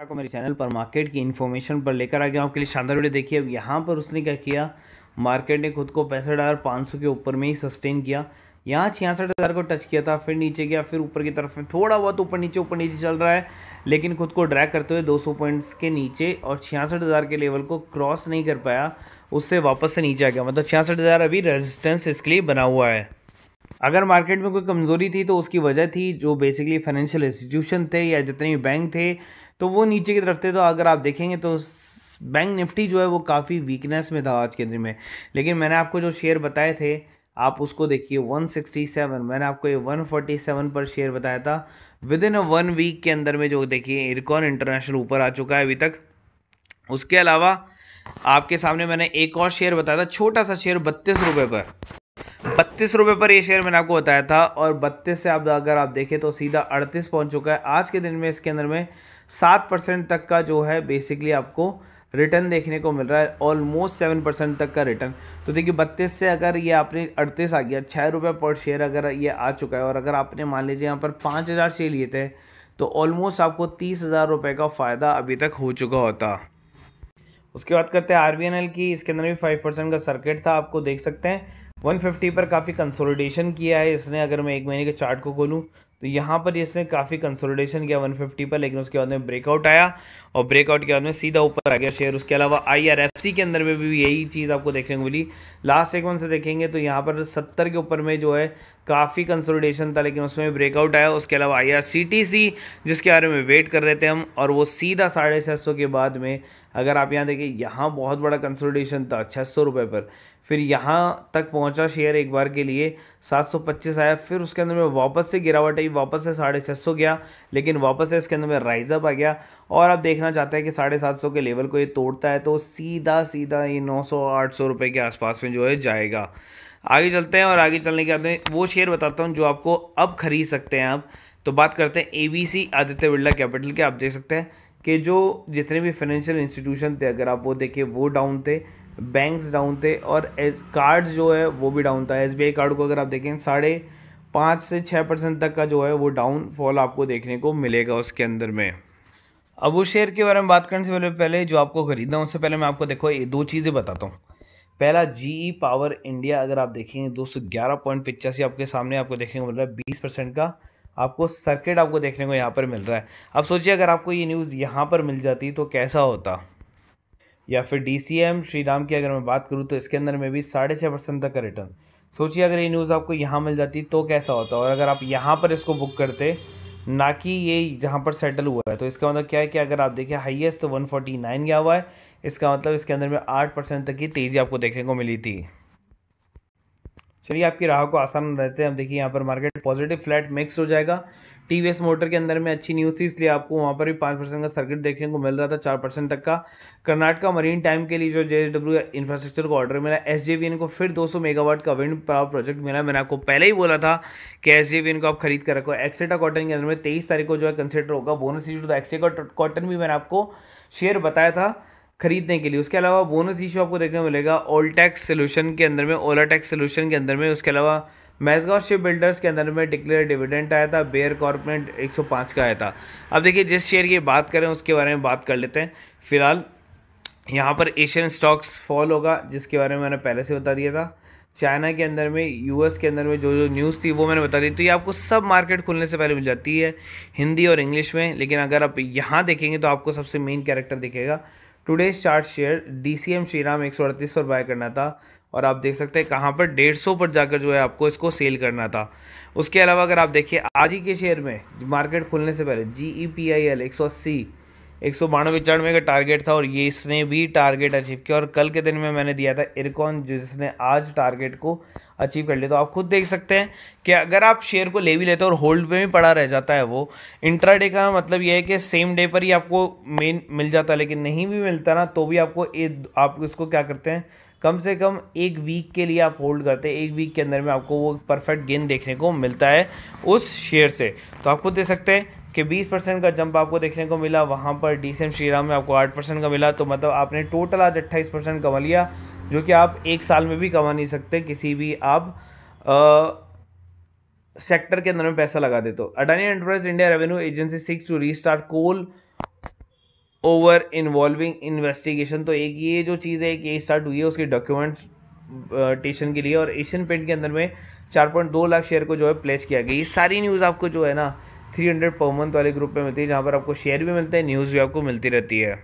आपको मेरे चैनल पर मार्केट की इन्फॉर्मेशन पर लेकर आ गया आपके लिए शानदार वीडियो देखिए अब यहाँ पर उसने क्या किया मार्केट ने खुद को पैंसठ हज़ार पाँच सौ के ऊपर में ही सस्टेन किया यहाँ छियासठ हज़ार को टच किया था फिर नीचे गया फिर ऊपर की तरफ थोड़ा बहुत तो ऊपर नीचे ऊपर नीचे चल रहा है लेकिन खुद को ड्रैग करते हुए 200 पॉइंट्स के नीचे और छियासठ हज़ार के लेवल को क्रॉस नहीं कर पाया उससे वापस से नीचे आ गया मतलब छियासठ हज़ार अभी रेजिस्टेंस इसके लिए बना हुआ है अगर मार्केट में कोई कमज़ोरी थी तो उसकी वजह थी जो बेसिकली फाइनेंशियल इंस्टीट्यूशन थे या जितने भी बैंक थे तो वो नीचे की तरफ थे तो अगर आप देखेंगे तो बैंक निफ्टी जो है वो काफ़ी वीकनेस में था आज के दिन में लेकिन मैंने आपको जो शेयर बताए थे आप उसको देखिए 167 मैंने आपको ये 147 पर शेयर बताया था within a one week के अंदर में जो देखिए इरकॉन इंटरनेशनल ऊपर आ चुका है अभी तक उसके अलावा आपके सामने मैंने एक और शेयर बताया था छोटा सा शेयर बत्तीस रुपये पर बत्तीस रुपये पर ये शेयर मैंने आपको बताया था और बत्तीस से आप अगर आप देखें तो सीधा अड़तीस पहुंच चुका है आज के दिन में इसके अंदर में सात परसेंट तक का जो है बेसिकली आपको रिटर्न देखने को मिल रहा है ऑलमोस्ट सेवन परसेंट तक का रिटर्न तो देखिए बत्तीस से अगर ये आपने अड़तीस आ गया छः रुपये पर शेयर अगर ये आ चुका है और अगर आपने मान लीजिए यहाँ पर पाँच हज़ार शेयर लिए थे तो ऑलमोस्ट आपको तीस हज़ार रुपये का फ़ायदा अभी तक हो चुका होता उसके बाद करते हैं आर की इसके अंदर भी फाइव परसेंट का सर्किट था आपको देख सकते हैं 150 पर काफ़ी कंसोलिडेशन किया है इसने अगर मैं एक महीने के चार्ट को खोलूँ तो यहाँ पर इसने काफ़ी कंसोलिडेशन किया 150 पर लेकिन उसके बाद में ब्रेकआउट आया और ब्रेकआउट के बाद में सीधा ऊपर आ गया शेयर उसके अलावा आईआरएफसी के अंदर में भी यही चीज़ आपको देखने को मिली लास्ट एक से देखेंगे तो यहाँ पर सत्तर के ऊपर में जो है काफ़ी कंसोलिडेशन था लेकिन उसमें ब्रेकआउट आया उसके अलावा I R C T C जिसके बारे में वेट कर रहे थे हम और वो सीधा साढ़े छः सौ के बाद में अगर आप यहाँ देखें यहाँ बहुत बड़ा कंसोलिडेशन था छः सौ रुपये पर फिर यहाँ तक पहुँचा शेयर एक बार के लिए सात सौ पच्चीस आया फिर उसके अंदर में वापस से गिरावट आई वापस से साढ़े छः सौ गया लेकिन वापस से इसके अंदर में राइजअप आ गया और आप देखना चाहते हैं कि साढ़े सात सौ के लेवल को ये तोड़ता है तो सीधा सीधा ये नौ सौ आठ सौ रुपये के आसपास में जो है जाएगा आगे चलते हैं और आगे चलने के बाद वो शेयर बताता हूँ जो आपको अब खरीद सकते हैं आप तो बात करते हैं एबीसी आदित्य बिरला कैपिटल के आप देख सकते हैं कि जो जितने भी फाइनेंशियल इंस्टीट्यूशन थे अगर आप वो देखें वो डाउन थे बैंक्स डाउन थे और कार्ड्स जो है वो भी डाउन था एस कार्ड को अगर आप देखें साढ़े पाँच से छः परसेंट तक का जो है वो डाउन फॉल आपको देखने को मिलेगा उसके अंदर में अब उस शेयर के बारे में बात करने से पहले जो आपको खरीदना उससे पहले मैं आपको देखो दो चीज़ें बताता हूँ पहला ई पावर इंडिया अगर आप देखेंगे दो सौ ग्यारह पॉइंट पिचासी आपके सामने आपको देखने को मिल रहा है बीस परसेंट का आपको सर्किट आपको देखने को यहाँ पर मिल रहा है अब सोचिए अगर आपको ये न्यूज़ यहाँ पर मिल जाती तो कैसा होता या फिर D C M Shri Ram की अगर मैं बात करूँ तो इसके अंदर में भी साढ़े छः परसेंट तक का रिटर्न सोचिए अगर ये न्यूज़ आपको यहाँ मिल जाती तो कैसा होता और अगर आप यहाँ पर इसको बुक करते ना कि ये जहाँ पर सेटल हुआ है तो इसका मतलब क्या है कि अगर आप देखिए हाईएस्ट तो 149 गया हुआ है इसका मतलब इसके अंदर में 8 परसेंट तक की तेज़ी आपको देखने को मिली थी चलिए आपकी राह को आसान रहते हैं अब देखिए यहाँ पर मार्केट पॉजिटिव फ्लैट मिक्स हो जाएगा टी वी एस मोटर के अंदर में अच्छी न्यूज़ थी इसलिए आपको वहाँ पर भी पाँच परसेंट का सर्किट देखने को मिल रहा था चार परसेंट तक का कर्नाटका मरीन टाइम के लिए जो जे डब्ल्यू इंफ्रास्ट्रक्चर को ऑर्डर मिला एस जे बी एन को फिर दो सौ मेगावाट का विंड पावर प्रोजेक्ट मिला मैंने आपको पहले ही बोला था कि एस जे बी एन को आप खरीद कर रखो एक्सेटा कॉटन के अंदर में तेईस तारीख को जो है कंसिडर होगा बोनस इशू तो एक्सेटा कॉटन भी मैंने आपको शेयर बताया था खरीदने के लिए उसके अलावा बोनस इशू आपको देखने को मिलेगा ओल्टेक्स सोल्यूशन के अंदर में ओलाटेक्स सोल्यूशन के अंदर में उसके अलावा मैजगांव शिप बिल्डर्स के अंदर में डिक्लेयर डिविडेंट आया था बेयर कॉर्प में 105 का आया था अब देखिए जिस शेयर की बात करें उसके बारे में बात कर लेते हैं फिलहाल यहाँ पर एशियन स्टॉक्स फॉल होगा जिसके बारे में मैंने पहले से बता दिया था चाइना के अंदर में यूएस के अंदर में जो जो न्यूज़ थी वो मैंने बता दी तो ये आपको सब मार्केट खुलने से पहले मिल जाती है हिंदी और इंग्लिश में लेकिन अगर आप यहाँ देखेंगे तो आपको सबसे मेन कैरेक्टर दिखेगा today chart share D C M Shriram एक सौ अड़तीस पर बाय करना था और आप देख सकते हैं कहाँ पर डेढ़ सौ पर जाकर जो है आपको इसको सेल करना था उसके अलावा अगर आप देखिए आज ही के शेयर में मार्केट खुलने से पहले जी ई पी आई एल एक सौ अस्सी एक सौ बानवे चौरानवे का टारगेट था और ये इसने भी टारगेट अचीव किया और कल के दिन में मैंने दिया था इरकॉन जिसने आज टारगेट को अचीव कर लिया तो आप खुद देख सकते हैं कि अगर आप शेयर को ले भी लेते हो और होल्ड पे भी पड़ा रह जाता है वो इंट्राडे का मतलब ये है कि सेम डे पर ही आपको मेन मिल जाता है लेकिन नहीं भी मिलता ना तो भी आपको ए, आप इसको क्या करते हैं कम से कम एक वीक के लिए आप होल्ड करते हैं एक वीक के अंदर में आपको वो परफेक्ट गेन देखने को मिलता है उस शेयर से तो आपको दे सकते हैं कि 20 परसेंट का जंप आपको देखने को मिला वहाँ पर डी सी एम श्रीराम में आपको 8 परसेंट का मिला तो मतलब आपने टोटल आज 28 परसेंट कमा लिया जो कि आप एक साल में भी कमा नहीं सकते किसी भी आप आ, सेक्टर के अंदर में पैसा लगा देते तो Adani enterprise India revenue agency six to restart coal over involving investigation तो एक ये जो चीज़ है एक ये स्टार्ट हुई है उसके डॉक्यूमेंट्स टेशन के लिए और एशियन पेंट के अंदर में चार पॉइंट दो लाख शेयर को जो है प्लेस किया गया ये सारी न्यूज़ आपको जो है ना थ्री हंड्रेड पर मंथ वाले ग्रुप में मिलती है जहाँ पर आपको शेयर भी मिलते हैं न्यूज़ भी आपको मिलती रहती है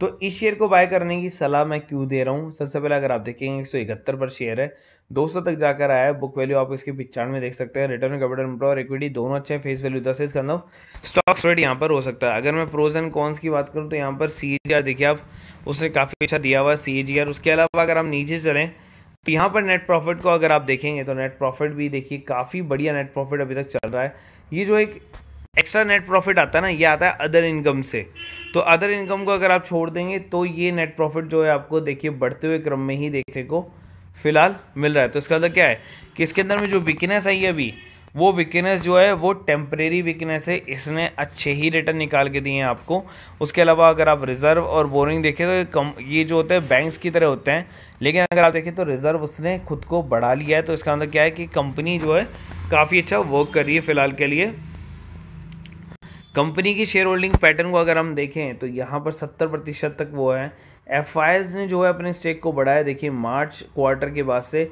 तो इस शेयर को बाय करने की सलाह मैं क्यों दे रहा हूँ सबसे पहले अगर आप देखेंगे एक सौ इकहत्तर पर शेयर है 200 तक जाकर आया है बुक वैल्यू आप इसके पिछाड़ में देख सकते हैं रिटर्न कैपिटल और इक्विटी दोनों अच्छे फेस वैल्यू दस इज करना स्टॉक स्प्रेड यहाँ पर हो सकता है अगर मैं प्रोज एंड कॉन्स की बात करूँ तो यहाँ पर सी देखिए आप उसने काफ़ी अच्छा दिया हुआ है आर उसके अलावा अगर हम नीचे चलें तो यहाँ पर नेट प्रॉफिट को अगर आप देखेंगे तो नेट प्रॉफिट भी देखिए काफ़ी बढ़िया नेट प्रॉफिट अभी तक चल रहा है ये जो एक एक्स्ट्रा नेट प्रॉफिट आता है ना ये आता है अदर इनकम से तो अदर इनकम को अगर आप छोड़ देंगे तो ये नेट प्रॉफिट जो है आपको देखिए बढ़ते हुए क्रम में ही देखने को फ़िलहाल मिल रहा है तो इसका मतलब क्या है कि इसके अंदर में जो वीकनेस आई है अभी वो वीकनेस जो है वो टेम्परेरी वीकनेस है इसने अच्छे ही रिटर्न निकाल के दिए हैं आपको उसके अलावा अगर आप रिज़र्व और बोरिंग देखें तो ये कम ये जो होते हैं बैंक्स की तरह होते हैं लेकिन अगर आप देखें तो रिज़र्व उसने खुद को बढ़ा लिया है तो इसका मतलब क्या है कि कंपनी जो है काफ़ी अच्छा वर्क कर रही है फ़िलहाल के लिए कंपनी की शेयर होल्डिंग पैटर्न को अगर हम देखें तो यहाँ पर सत्तर प्रतिशत तक वो है एफ ने जो है अपने स्टेक को बढ़ाया देखिए मार्च क्वार्टर के बाद से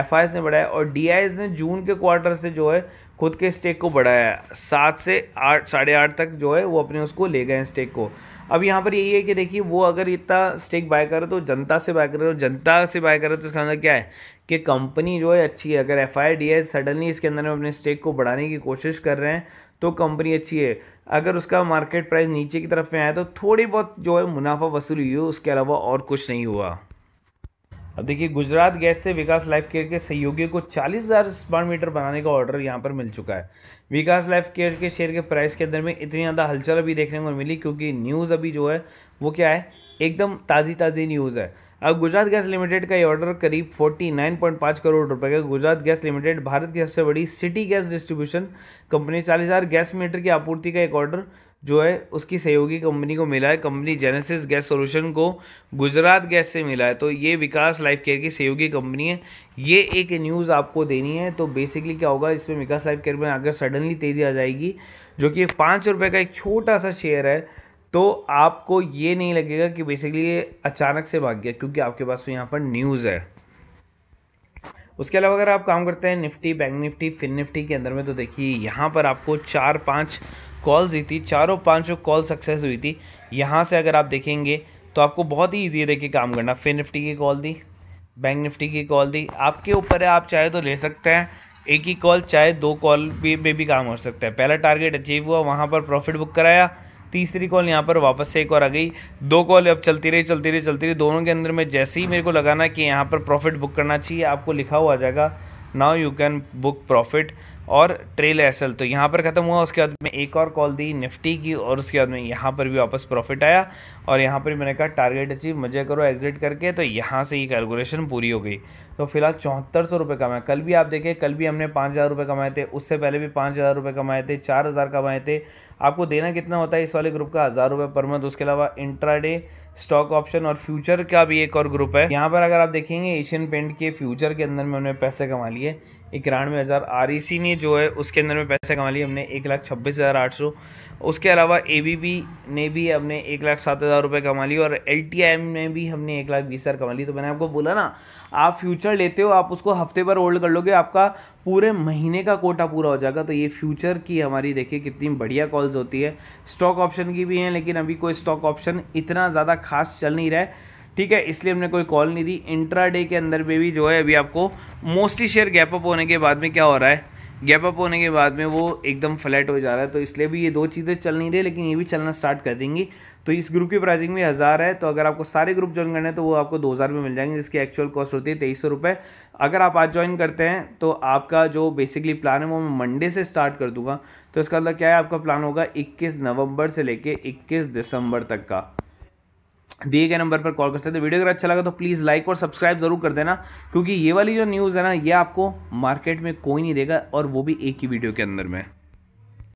एफ ने बढ़ाया और डी ने जून के क्वार्टर से जो है खुद के स्टेक को बढ़ाया सात से आठ साढ़े आठ तक जो है वो अपने उसको ले गए स्टेक को अब यहाँ पर यही है कि देखिए वो अगर इतना स्टेक बाय करे तो जनता से बाय करे तो जनता से बाय करे तो इसका अंदर मतलब क्या है कि कंपनी जो है अच्छी है अगर एफ आई डी है सडनली इसके अंदर में अपने स्टेक को बढ़ाने की कोशिश कर रहे हैं तो कंपनी अच्छी है अगर उसका मार्केट प्राइस नीचे की तरफ में आया तो थोड़ी बहुत जो है मुनाफा वसूली हुई उसके अलावा और कुछ नहीं हुआ अब देखिए गुजरात गैस से विकास लाइफ केयर के सहयोगी को चालीस हज़ार स्मार्ट मीटर बनाने का ऑर्डर यहाँ पर मिल चुका है विकास लाइफ केयर के शेयर के प्राइस के अंदर में इतनी ज़्यादा हलचल अभी देखने को मिली क्योंकि न्यूज़ अभी जो है वो क्या है एकदम ताज़ी ताज़ी न्यूज़ है अब गुजरात गैस लिमिटेड का ये ऑर्डर करीब 49.5 करोड़ रुपए का गुजरात गैस लिमिटेड भारत की सबसे बड़ी सिटी गैस डिस्ट्रीब्यूशन कंपनी चालीस हज़ार गैस मीटर की आपूर्ति का एक ऑर्डर जो है उसकी सहयोगी कंपनी को मिला है कंपनी जेनेसिस गैस सॉल्यूशन को गुजरात गैस से मिला है तो ये विकास लाइफ केयर की सहयोगी कंपनी है ये एक न्यूज़ आपको देनी है तो बेसिकली क्या होगा इसमें विकास लाइफ केयर में अगर सडनली तेज़ी आ जाएगी जो कि पाँच रुपये का एक छोटा सा शेयर है तो आपको ये नहीं लगेगा कि बेसिकली ये अचानक से भाग गया क्योंकि आपके पास तो यहाँ पर न्यूज़ है उसके अलावा अगर आप काम करते हैं Nifty bank Nifty fin Nifty के अंदर में तो देखिए यहाँ पर आपको चार पाँच कॉल्स दी थी चारों पांचों कॉल सक्सेस हुई थी यहाँ से अगर आप देखेंगे तो आपको बहुत ही ईजी देखिए काम करना फिन निफ्टी की कॉल दी बैंक निफ्टी की कॉल दी आपके ऊपर है आप चाहे तो ले सकते हैं एक ही कॉल चाहे दो कॉल भी में भी काम कर सकता है पहला टारगेट अचीव हुआ वहाँ पर प्रॉफिट बुक कराया तीसरी कॉल यहाँ पर वापस से एक और आ गई दो कॉल अब चलती रही चलती रही चलती रही दोनों के अंदर में जैसे ही मेरे को लगाना कि यहाँ पर प्रॉफिट बुक करना चाहिए आपको लिखा हुआ आ जाएगा now you can book profit और ट्रेल एसल तो यहाँ पर ख़त्म हुआ उसके बाद में एक और कॉल दी निफ्टी की और उसके बाद में यहाँ पर भी वापस प्रॉफिट आया और यहाँ पर मैंने कहा टारगेट अचीव मजे करो एग्जिट करके तो यहाँ से ये कैलकुलेशन पूरी हो गई तो फिलहाल चौहत्तर सौ रुपये कमाए कल भी आप देखें कल भी हमने पाँच हज़ार रुपये कमाए थे उससे पहले भी पाँच हज़ार रुपये कमाए थे चार हज़ार कमाए थे आपको देना कितना होता है इस वाले ग्रुप का हज़ार रुपये पर मंथ उसके अलावा इंट्राडे स्टॉक ऑप्शन और फ्यूचर का भी एक और ग्रुप है यहाँ पर अगर आप देखेंगे एशियन पेंट के फ्यूचर के अंदर में हमने पैसे कमा लिए इक्यानवे हज़ार आर ने जो है उसके अंदर में पैसे कमा लिए हमने एक लाख छब्बीस हज़ार आठ सौ उसके अलावा ए ने भी हमने एक लाख सात हज़ार रुपये कमा लिए और एल ने भी हमने एक लाख बीस हज़ार कमा ली तो मैंने आपको बोला ना आप फ्यूचर लेते हो आप उसको हफ्ते पर होल्ड कर लोगे आपका पूरे महीने का कोटा पूरा हो जाएगा तो ये फ्यूचर की हमारी देखिए कितनी बढ़िया कॉल्स होती है स्टॉक ऑप्शन की भी हैं लेकिन अभी कोई स्टॉक ऑप्शन इतना ज़्यादा खास चल नहीं रहा है ठीक है इसलिए हमने कोई कॉल नहीं दी इंट्रा डे के अंदर में भी जो है अभी आपको मोस्टली शेयर गैप अप होने के बाद में क्या हो रहा है गैप अप होने के बाद में वो एकदम फ्लैट हो जा रहा है तो इसलिए भी ये दो चीज़ें चल नहीं रही लेकिन ये भी चलना स्टार्ट कर देंगी तो इस ग्रुप की प्राइसिंग भी हज़ार है तो अगर आपको सारे ग्रुप ज्वाइन करने हैं तो वो आपको दो हज़ार में मिल जाएंगे जिसकी एक्चुअल कॉस्ट होती है तेईस सौ रुपये अगर आप आज ज्वाइन करते हैं तो आपका जो बेसिकली प्लान है वो मैं मंडे से स्टार्ट कर दूंगा तो इसका मतलब क्या है आपका प्लान होगा इक्कीस नवंबर से लेकर इक्कीस दिसंबर तक का दिए गए नंबर पर कॉल कर सकते हैं वीडियो अगर अच्छा लगा तो प्लीज़ लाइक और सब्सक्राइब जरूर कर देना क्योंकि ये वाली जो न्यूज़ है ना ये आपको मार्केट में कोई नहीं देगा और वो भी एक ही वीडियो के अंदर में